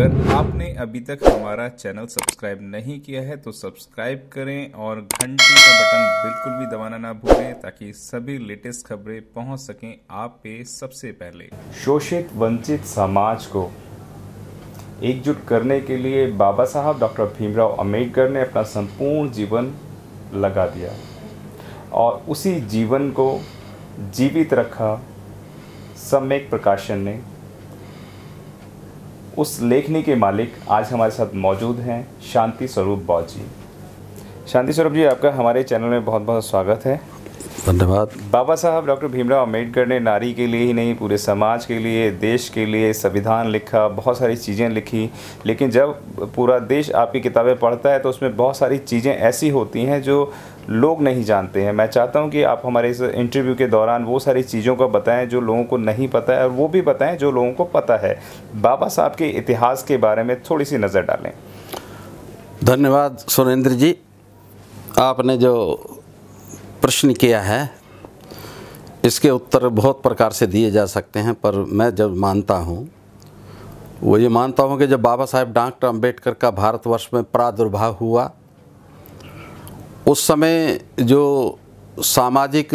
अगर आपने अभी तक हमारा चैनल सब्सक्राइब नहीं किया है तो सब्सक्राइब करें और घंटी का बटन बिल्कुल भी दबाना ना भूलें ताकि सभी लेटेस्ट खबरें पहुंच सकें आप पे सबसे पहले शोषित वंचित समाज को एकजुट करने के लिए बाबा साहब डॉक्टर भीमराव अम्बेडकर ने अपना संपूर्ण जीवन लगा दिया और उसी जीवन को जीवित रखा सम्यक प्रकाशन ने उस लेखनी के मालिक आज हमारे साथ मौजूद हैं शांति स्वरूप बौद्ध जी शांति स्वरूप जी आपका हमारे चैनल में बहुत बहुत स्वागत है धन्यवाद बाबा साहब डॉक्टर भीमराव अम्बेडकर ने नारी के लिए ही नहीं पूरे समाज के लिए देश के लिए संविधान लिखा बहुत सारी चीज़ें लिखी लेकिन जब पूरा देश आपकी किताबें पढ़ता है तो उसमें बहुत सारी चीज़ें ऐसी होती हैं जो लोग नहीं जानते हैं मैं चाहता हूं कि आप हमारे इस इंटरव्यू के दौरान वो सारी चीज़ों का बताएं जो लोगों को नहीं पता है और वो भी बताएं जो लोगों को पता है बाबा साहब के इतिहास के बारे में थोड़ी सी नज़र डालें धन्यवाद सुरेंद्र जी आपने जो प्रश्न किया है इसके उत्तर बहुत प्रकार से दिए जा सकते हैं पर मैं जब मानता हूँ वो ये मानता हूँ कि जब बाबा साहेब डॉक्टर अम्बेडकर का भारतवर्ष में प्रादुर्भाव हुआ उस समय जो सामाजिक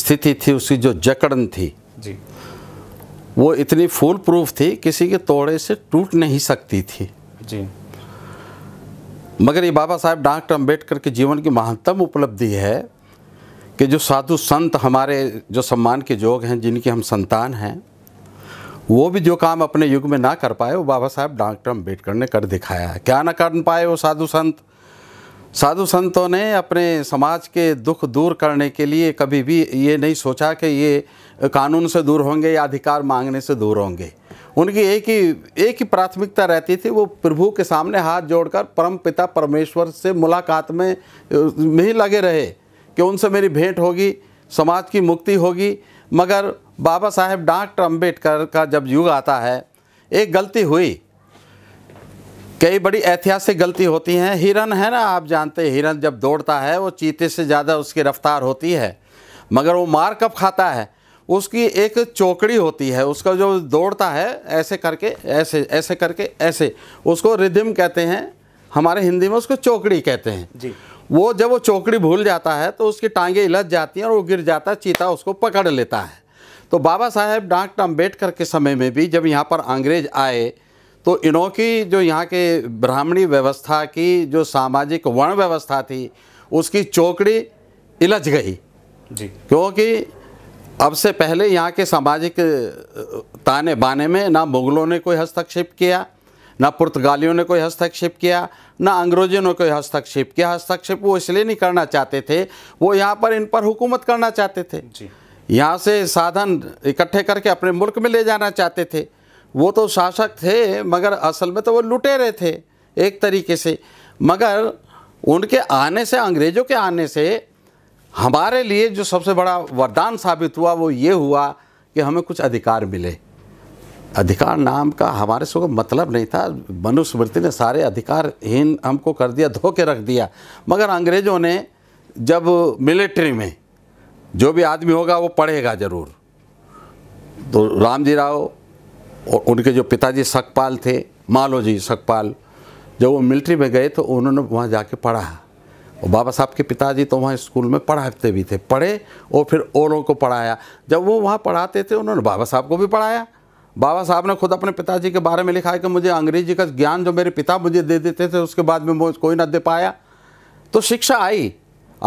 स्थिति थी उसकी जो जकड़न थी जी वो इतनी फूल प्रूफ थी किसी के तोड़े से टूट नहीं सकती थी जी मगर ये बाबा साहेब डॉक्टर अम्बेडकर के जीवन की महानतम उपलब्धि है कि जो साधु संत हमारे जो सम्मान के योग हैं जिनकी हम संतान हैं वो भी जो काम अपने युग में ना कर पाए वो बाबा साहेब डॉक्टर अम्बेडकर ने कर दिखाया है क्या ना कर पाए वो साधु संत साधु संतों ने अपने समाज के दुख दूर करने के लिए कभी भी ये नहीं सोचा कि ये कानून से दूर होंगे या अधिकार मांगने से दूर होंगे उनकी एक ही एक ही प्राथमिकता रहती थी वो प्रभु के सामने हाथ जोड़कर परम पिता परमेश्वर से मुलाकात में नहीं लगे रहे कि उनसे मेरी भेंट होगी समाज की मुक्ति होगी मगर बाबा साहेब डॉक्टर अम्बेडकर का जब युग आता है एक गलती हुई कई बड़ी ऐतिहासिक गलती होती हैं हिरन है ना आप जानते हैं हिरन जब दौड़ता है वो चीते से ज़्यादा उसकी रफ्तार होती है मगर वो मार कब खाता है उसकी एक चौकड़ी होती है उसका जो दौड़ता है ऐसे करके ऐसे ऐसे करके ऐसे उसको रिदिम कहते हैं हमारे हिंदी में उसको चौकड़ी कहते हैं जी वो जब वो चौकड़ी भूल जाता है तो उसकी टांगें इलझ जाती हैं और वो गिर जाता है चीता उसको पकड़ लेता है तो बाबा साहेब डॉक्टर अम्बेडकर के समय में भी जब यहाँ पर अंग्रेज आए तो इन्हों की जो यहाँ के ब्राह्मणी व्यवस्था की जो सामाजिक वर्ण व्यवस्था थी उसकी चौकड़ी इलझ गई जी क्योंकि अब से पहले यहाँ के सामाजिक ताने बाने में ना मुग़लों ने कोई हस्तक्षेप किया ना पुर्तगालियों ने कोई हस्तक्षेप किया ना अंग्रेजों ने कोई हस्तक्षेप किया हस्तक्षेप वो इसलिए नहीं करना चाहते थे वो यहाँ पर इन पर हुकूमत करना चाहते थे यहाँ से साधन इकट्ठे करके अपने मुल्क में ले जाना चाहते थे वो तो शासक थे मगर असल में तो वो लुटे रहे थे एक तरीके से मगर उनके आने से अंग्रेज़ों के आने से हमारे लिए जो सबसे बड़ा वरदान साबित हुआ वो ये हुआ कि हमें कुछ अधिकार मिले अधिकार नाम का हमारे से कोई मतलब नहीं था मनुस्मृति ने सारे अधिकारहीन हमको कर दिया धो के रख दिया मगर अंग्रेज़ों ने जब मिलिट्री में जो भी आदमी होगा वो पढ़ेगा ज़रूर तो रामजी राव और उनके जो पिताजी सकपाल थे मालो जी सकपाल जब वो मिलिट्री में गए तो उन्होंने वहाँ जाके पढ़ा और बाबा साहब के पिताजी तो वहाँ स्कूल में पढ़ाते भी थे पढ़े और फिर औरों को पढ़ाया जब वो वहाँ पढ़ाते थे उन्होंने बाबा साहब को भी पढ़ाया बाबा साहब ने खुद अपने पिताजी के बारे में लिखा है कि मुझे अंग्रेजी का ज्ञान जो मेरे पिता मुझे दे देते थे उसके बाद में मुझे कोई ना दे पाया तो शिक्षा आई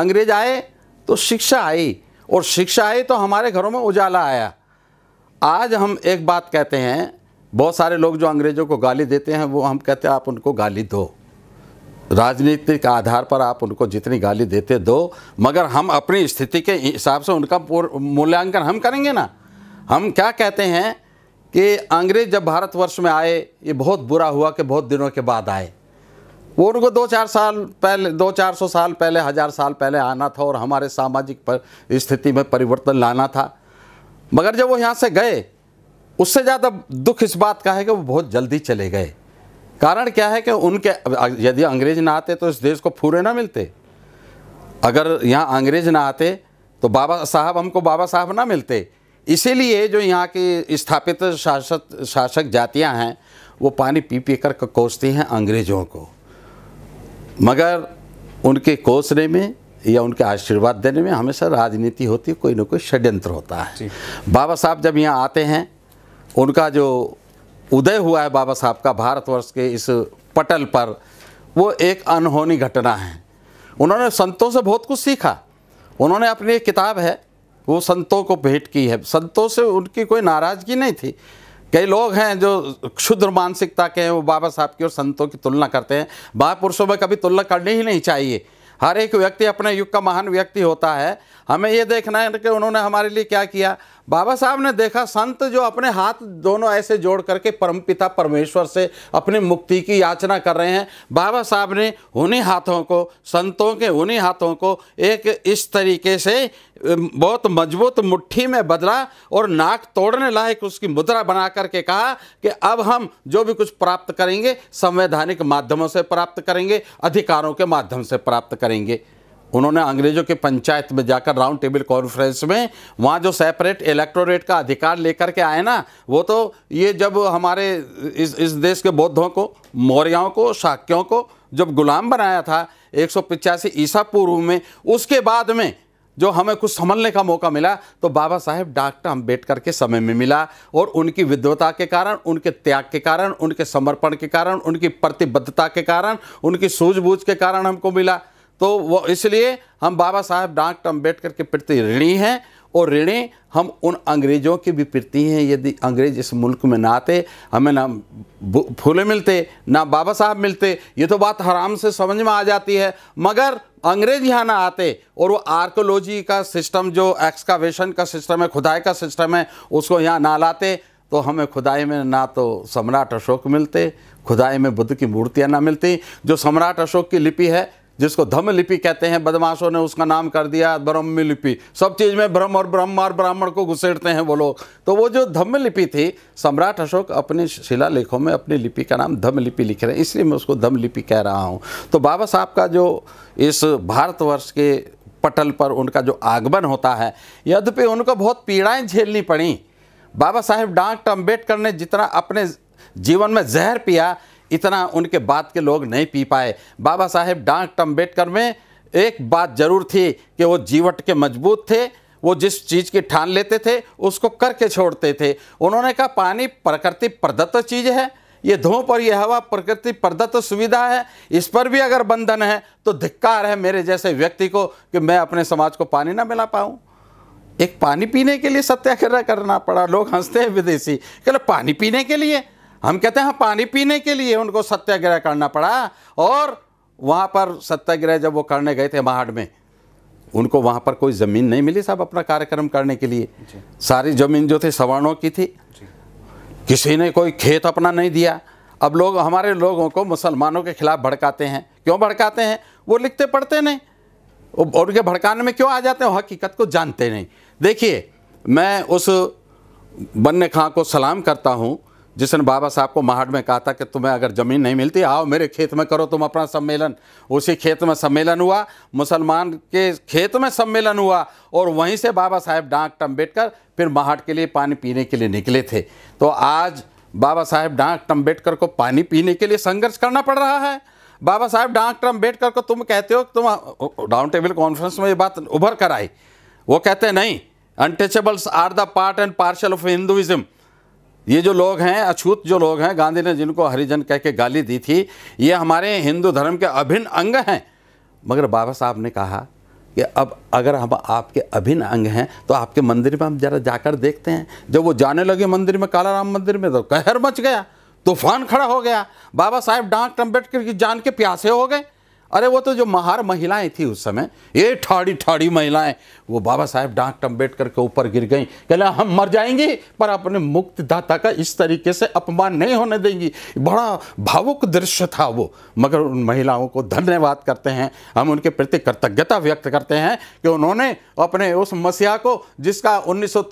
अंग्रेज आए तो शिक्षा आई और शिक्षा आई तो हमारे घरों में उजाला आया आज हम एक बात कहते हैं बहुत सारे लोग जो अंग्रेज़ों को गाली देते हैं वो हम कहते हैं आप उनको गाली दो राजनीतिक आधार पर आप उनको जितनी गाली देते दो मगर हम अपनी स्थिति के हिसाब से उनका मूल्यांकन हम करेंगे ना हम क्या कहते हैं कि अंग्रेज जब भारतवर्ष में आए ये बहुत बुरा हुआ कि बहुत दिनों के बाद आए वो उनको दो चार साल पहले दो चार सौ साल पहले हज़ार साल पहले आना था और हमारे सामाजिक पर स्थिति में परिवर्तन लाना था मगर जब वो यहाँ से गए उससे ज़्यादा दुख इस बात का है कि वो बहुत जल्दी चले गए कारण क्या है कि उनके यदि अंग्रेज ना आते तो इस देश को फूरे ना मिलते अगर यहाँ अंग्रेज ना आते तो बाबा साहब हमको बाबा साहब ना मिलते इसीलिए जो यहाँ की स्थापित शासक शासक जातियाँ हैं वो पानी पी पी कर कोसती हैं अंग्रेज़ों को मगर उनके कोसने में या उनके आशीर्वाद देने में हमेशा राजनीति होती कोई ना कोई षड्यंत्र होता है बाबा साहब जब यहाँ आते हैं उनका जो उदय हुआ है बाबा साहब का भारतवर्ष के इस पटल पर वो एक अनहोनी घटना है उन्होंने संतों से बहुत कुछ सीखा उन्होंने अपनी एक किताब है वो संतों को भेंट की है संतों से उनकी कोई नाराज़गी नहीं थी कई लोग हैं जो क्षुद्र मानसिकता के हैं वो बाबा साहब की और संतों की तुलना करते हैं महापुरुषों में कभी तुलना करनी ही नहीं चाहिए हर एक व्यक्ति अपने युग का महान व्यक्ति होता है हमें ये देखना है कि उन्होंने हमारे लिए क्या किया बाबा साहब ने देखा संत जो अपने हाथ दोनों ऐसे जोड़ करके परम पिता परमेश्वर से अपनी मुक्ति की याचना कर रहे हैं बाबा साहब ने उन्हीं हाथों को संतों के उन्हीं हाथों को एक इस तरीके से बहुत मजबूत मुट्ठी में बदला और नाक तोड़ने लायक उसकी मुद्रा बना करके कहा कि अब हम जो भी कुछ प्राप्त करेंगे संवैधानिक माध्यमों से प्राप्त करेंगे अधिकारों के माध्यम से प्राप्त करेंगे उन्होंने अंग्रेज़ों के पंचायत में जाकर राउंड टेबल कॉन्फ्रेंस में वहाँ जो सेपरेट इलेक्टोरेट का अधिकार लेकर के आए ना वो तो ये जब हमारे इस इस देश के बौद्धों को मौर्यों को शाक्यों को जब गुलाम बनाया था एक सौ ईसा पूर्व में उसके बाद में जो हमें कुछ संभलने का मौका मिला तो बाबा साहेब डॉक्टर अम्बेडकर के समय में मिला और उनकी विद्वता के कारण उनके त्याग के कारण उनके समर्पण के कारण उनकी प्रतिबद्धता के कारण उनकी सूझबूझ के कारण हमको मिला तो वो इसलिए हम बाबा साहब डॉक्टर अम्बेडकर के प्रति ऋणी हैं और ऋणी हम उन अंग्रेज़ों के भी प्रति हैं यदि अंग्रेज इस मुल्क में ना आते हमें ना फूले मिलते ना बाबा साहब मिलते ये तो बात हराम से समझ में आ जाती है मगर अंग्रेज यहाँ ना आते और वो आर्कोलॉजी का सिस्टम जो एक्सकावेशन का सिस्टम है खुदाई का सिस्टम है उसको यहाँ ना लाते तो हमें खुदाई में ना तो सम्राट अशोक मिलते खुदाई में बुद्ध की मूर्तियाँ ना मिलती जो सम्राट अशोक की लिपि है जिसको धम्म लिपि कहते हैं बदमाशों ने उसका नाम कर दिया ब्रह्म लिपि सब चीज़ में ब्रह्म और ब्रह्म और ब्राह्मण को घुसेड़ते हैं वो लोग तो वो जो धम्म लिपि थी सम्राट अशोक अपने शिला लेखों में अपनी लिपि का नाम धम्म लिपि लिख रहे हैं इसलिए मैं उसको धम्म लिपि कह रहा हूँ तो बाबा साहब का जो इस भारतवर्ष के पटल पर उनका जो आगमन होता है यद्यपि उनको बहुत पीड़ाएँ झेलनी पड़ी बाबा साहेब डॉक्टर अम्बेडकर ने जितना अपने जीवन में जहर पिया इतना उनके बात के लोग नहीं पी पाए बाबा साहेब डॉक्टर अम्बेडकर में एक बात जरूर थी कि वो जीवट के मजबूत थे वो जिस चीज़ की ठान लेते थे उसको करके छोड़ते थे उन्होंने कहा पानी प्रकृति प्रदत्त चीज़ है ये धूप और ये हवा प्रकृति प्रदत्त सुविधा है इस पर भी अगर बंधन है तो धिक्कार है मेरे जैसे व्यक्ति को कि मैं अपने समाज को पानी ना मिला पाऊँ एक पानी पीने के लिए सत्याग्रह करना पड़ा लोग हंसते हैं विदेशी कहो पानी पीने के लिए हम कहते हैं हाँ, पानी पीने के लिए उनको सत्याग्रह करना पड़ा और वहाँ पर सत्याग्रह जब वो करने गए थे महाड़ में उनको वहाँ पर कोई ज़मीन नहीं मिली साहब अपना कार्यक्रम करने के लिए सारी ज़मीन जो थी सवर्णों की थी किसी ने कोई खेत अपना नहीं दिया अब लोग हमारे लोगों को मुसलमानों के खिलाफ भड़काते हैं क्यों भड़काते हैं वो लिखते पढ़ते नहीं और उनके भड़काने में क्यों आ जाते हैं हकीकत को जानते नहीं देखिए मैं उस बन्ने खां को सलाम करता हूँ जिसने बाबा साहब को महाड़ में कहा था कि तुम्हें अगर ज़मीन नहीं मिलती आओ मेरे खेत में करो तुम अपना सम्मेलन उसी खेत में सम्मेलन हुआ मुसलमान के खेत में सम्मेलन हुआ और वहीं से बाबा साहेब डांक टम्बेडकर फिर महाड़ के लिए पानी पीने के लिए निकले थे तो आज बाबा साहेब डांक अम्बेडकर को पानी पीने के लिए संघर्ष करना पड़ रहा है बाबा साहेब डांक अम्बेडकर को तुम कहते हो तुम डाउन टेबल कॉन्फ्रेंस में ये बात उभर कर आई वो कहते नहीं untouchables are the part and parcel of Hinduism ये जो लोग हैं अछूत जो लोग हैं गांधी ने जिनको हरिजन कह के गाली दी थी ये हमारे हिंदू धर्म के अभिन्न अंग हैं मगर बाबा साहब ने कहा कि अब अगर हम आपके अभिन्न अंग हैं तो आपके मंदिर में हम जरा जाकर देखते हैं जब वो जाने लगे मंदिर में काला राम मंदिर में तो कहर मच गया तूफान खड़ा हो गया बाबा साहेब डांक अम्बेडकर की जान के प्यासे हो गए अरे वो तो जो महार महिलाएं थी उस समय ये ठाड़ी ठाड़ी महिलाएं वो बाबा साहेब डांक अम्बेडकर के ऊपर गिर गई कहला हम मर जाएंगी पर अपने मुक्तदाता का इस तरीके से अपमान नहीं होने देंगी बड़ा भावुक दृश्य था वो मगर उन महिलाओं को धन्यवाद करते हैं हम उनके प्रति कृतज्ञता व्यक्त करते हैं कि उन्होंने अपने उस मसीहा को जिसका उन्नीस सौ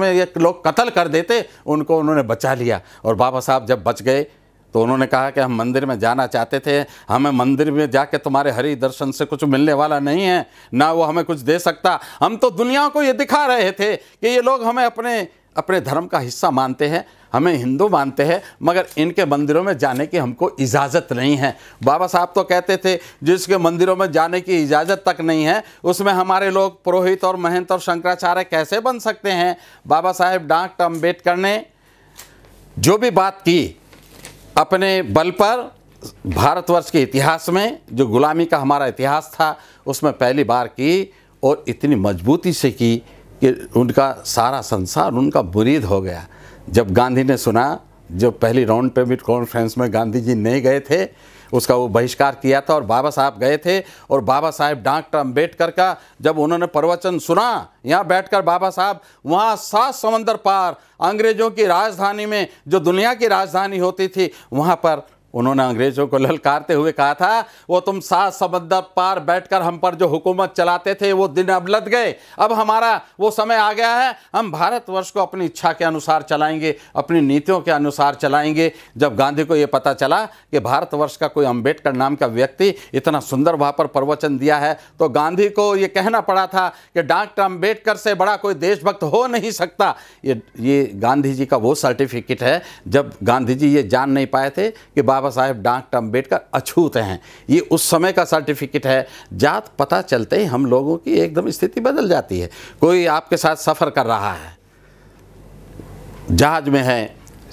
में ये लोग कत्ल कर देते उनको उन्होंने बचा लिया और बाबा साहब जब बच गए तो उन्होंने कहा कि हम मंदिर में जाना चाहते थे हमें मंदिर में जाके तुम्हारे हरि दर्शन से कुछ मिलने वाला नहीं है ना वो हमें कुछ दे सकता हम तो दुनिया को ये दिखा रहे थे कि ये लोग हमें अपने अपने धर्म का हिस्सा मानते हैं हमें हिंदू मानते हैं मगर इनके मंदिरों में जाने की हमको इजाज़त नहीं है बाबा साहब तो कहते थे जिसके मंदिरों में जाने की इजाज़त तक नहीं है उसमें हमारे लोग पुरोहित और महंत और शंकराचार्य कैसे बन सकते हैं बाबा साहेब डॉक्टर अम्बेडकर ने जो भी बात की अपने बल पर भारतवर्ष के इतिहास में जो गुलामी का हमारा इतिहास था उसमें पहली बार की और इतनी मजबूती से की कि उनका सारा संसार उनका मुरीद हो गया जब गांधी ने सुना जब पहली राउंड टेबल कॉन्फ्रेंस में गांधी जी नहीं गए थे उसका वो बहिष्कार किया था और बाबा साहब गए थे और बाबा साहेब डॉक्टर अम्बेडकर का जब उन्होंने प्रवचन सुना यहाँ बैठकर बाबा साहब वहाँ सात समंदर पार अंग्रेज़ों की राजधानी में जो दुनिया की राजधानी होती थी वहाँ पर उन्होंने अंग्रेज़ों को ललकारते हुए कहा था वो तुम सात समंदर पार बैठकर हम पर जो हुकूमत चलाते थे वो दिन अब लद गए अब हमारा वो समय आ गया है हम भारतवर्ष को अपनी इच्छा के अनुसार चलाएंगे अपनी नीतियों के अनुसार चलाएंगे जब गांधी को ये पता चला कि भारतवर्ष का कोई अम्बेडकर नाम का व्यक्ति इतना सुंदर वहाँ पर प्रवचन दिया है तो गांधी को ये कहना पड़ा था कि डॉक्टर अम्बेडकर से बड़ा कोई देशभक्त हो नहीं सकता ये ये गांधी जी का वो सर्टिफिकेट है जब गांधी जी ये जान नहीं पाए थे कि बाबा साहेब डॉक्टर अम्बेडकर अछूत हैं ये उस समय का सर्टिफिकेट है जात पता चलते ही हम लोगों की एकदम स्थिति बदल जाती है कोई आपके साथ सफ़र कर रहा है जहाज में है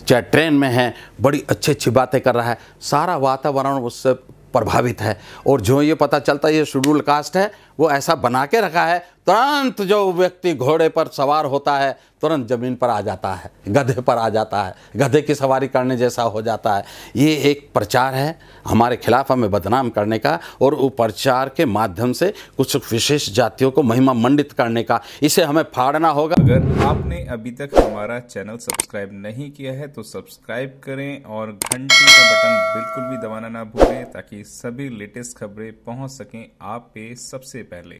चाहे ट्रेन में है बड़ी अच्छी अच्छी बातें कर रहा है सारा वातावरण उससे प्रभावित है और जो ये पता चलता है ये शेड्यूल कास्ट है वो ऐसा बना के रखा है तुरंत जो व्यक्ति घोड़े पर सवार होता है तुरंत ज़मीन पर आ जाता है गधे पर आ जाता है गधे की सवारी करने जैसा हो जाता है ये एक प्रचार है हमारे खिलाफ हमें बदनाम करने का और वो प्रचार के माध्यम से कुछ विशेष जातियों को महिमा मंडित करने का इसे हमें फाड़ना होगा अगर आपने अभी तक हमारा चैनल सब्सक्राइब नहीं किया है तो सब्सक्राइब करें और घंटी का बटन बिल्कुल भी दबाना ना भूलें ताकि सभी लेटेस्ट खबरें पहुंच सकें आप पे सबसे badly.